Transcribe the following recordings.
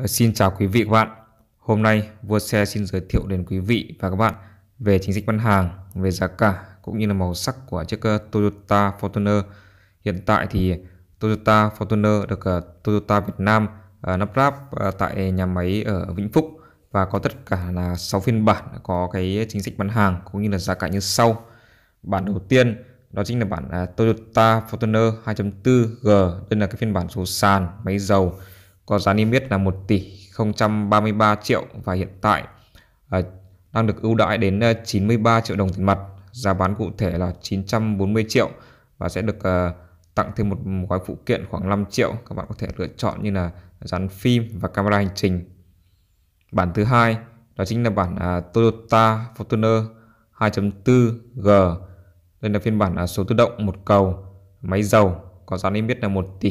Ờ, xin chào quý vị và các bạn. Hôm nay Vua Xe xin giới thiệu đến quý vị và các bạn về chính sách bán hàng, về giá cả cũng như là màu sắc của chiếc ờ, Toyota Fortuner. Hiện tại thì Toyota Fortuner được ờ, Toyota Việt Nam lắp ráp tại nhà máy ở Vĩnh Phúc và có tất cả là 6 phiên bản có cái chính sách bán hàng cũng như là giá cả như sau. Bản đầu tiên đó chính là bản Toyota Fortuner 2.4G, đây là cái phiên bản số sàn, máy dầu có giá niêm yết là 1 tỷ 033 triệu và hiện tại uh, đang được ưu đãi đến 93 à, triệu đồng tiền mặt. Giá bán cụ thể là 940 triệu và sẽ được uh, tặng thêm một gói phụ kiện khoảng 5 triệu. Các bạn có thể lựa chọn như là dán phim và camera hành trình. Bản thứ hai đó chính là bản uh, Toyota Fortuner 2.4G. Đây là phiên bản uh, số tự động một cầu, máy dầu có giá niêm yết là 1 tỷ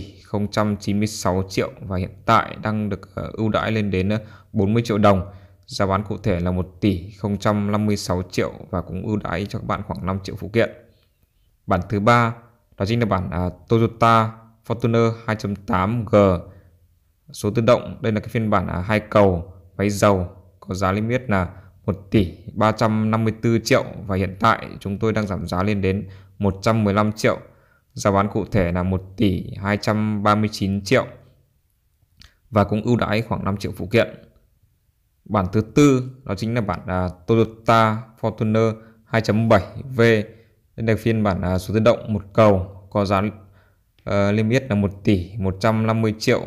096 triệu và hiện tại đang được ờ, ưu đãi lên đến 40 ờ, triệu đồng. Giá bán cụ thể là 1 tỷ 056 triệu và cũng ưu đãi cho các bạn khoảng 5 triệu phụ kiện. Bản thứ ba đó chính là bản à, Toyota Fortuner 2.8G số tự động. Đây là cái phiên bản à, hai cầu máy dầu có giá niêm yết là 1 tỷ 354 triệu và hiện tại chúng tôi đang giảm giá lên đến 115 triệu Giá bán cụ thể là 1 tỷ 239 triệu và cũng ưu đãi khoảng 5 triệu phụ kiện. Bản thứ tư đó chính là bản uh, Toyota Fortuner 2.7V. Đây là phiên bản uh, số tự động một cầu có giá uh, ờ, niêm là 1 tỷ 150 triệu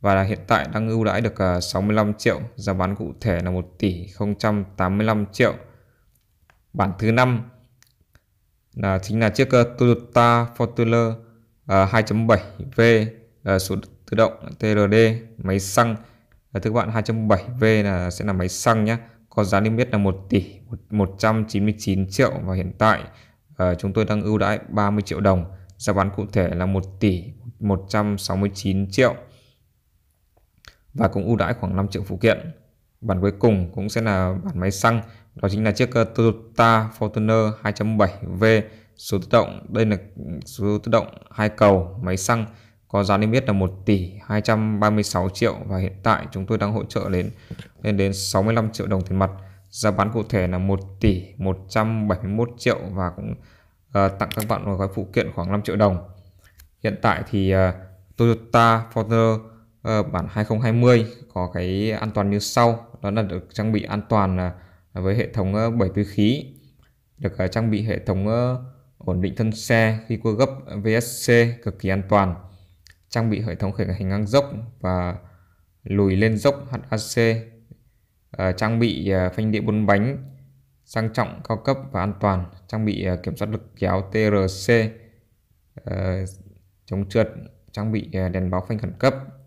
và là hiện tại đang ưu đãi được à, uh, 65 triệu, giá bán cụ thể là 1 tỷ 085 triệu. Bản thứ năm là chính là chiếc ờ, Toyota Fortuner 2.7V ờ, ờ, số tự động TRD máy xăng uh, thưa các bạn 2.7V là sẽ là máy xăng nhé có giá niêm yết là 1 tỷ 199 triệu và hiện tại chúng tôi đang ưu đãi 30 triệu đồng giá bán cụ thể là 1 tỷ 169 triệu và cũng ưu đãi khoảng 5 triệu phụ kiện Bản cuối cùng cũng sẽ là bản máy xăng, đó chính là chiếc ờ, Toyota Fortuner 2.7V số tự động, đây là số tự động hai cầu máy xăng có giá niêm yết là 1 tỷ 236 triệu và hiện tại chúng tôi đang hỗ trợ đến lên đến 65 triệu đồng tiền mặt. Giá bán cụ thể là 1 tỷ 171 triệu và cũng uh, tặng các bạn một gói phụ kiện khoảng 5 triệu đồng. Hiện tại thì uh, Toyota Fortuner Ờ, bản 2020 có cái an toàn như sau đó là được trang bị an toàn à, với hệ thống ờ, bảy túi khí được à, trang bị hệ thống ờ, ổn định thân xe khi cua gấp à, VSC cực kỳ an toàn trang bị hệ thống khởi hành ngang dốc và lùi lên dốc HAC trang bị phanh đĩa bốn bánh sang trọng cao cấp và an toàn trang bị kiểm soát lực kéo TRC chống trượt trang bị đèn báo phanh khẩn cấp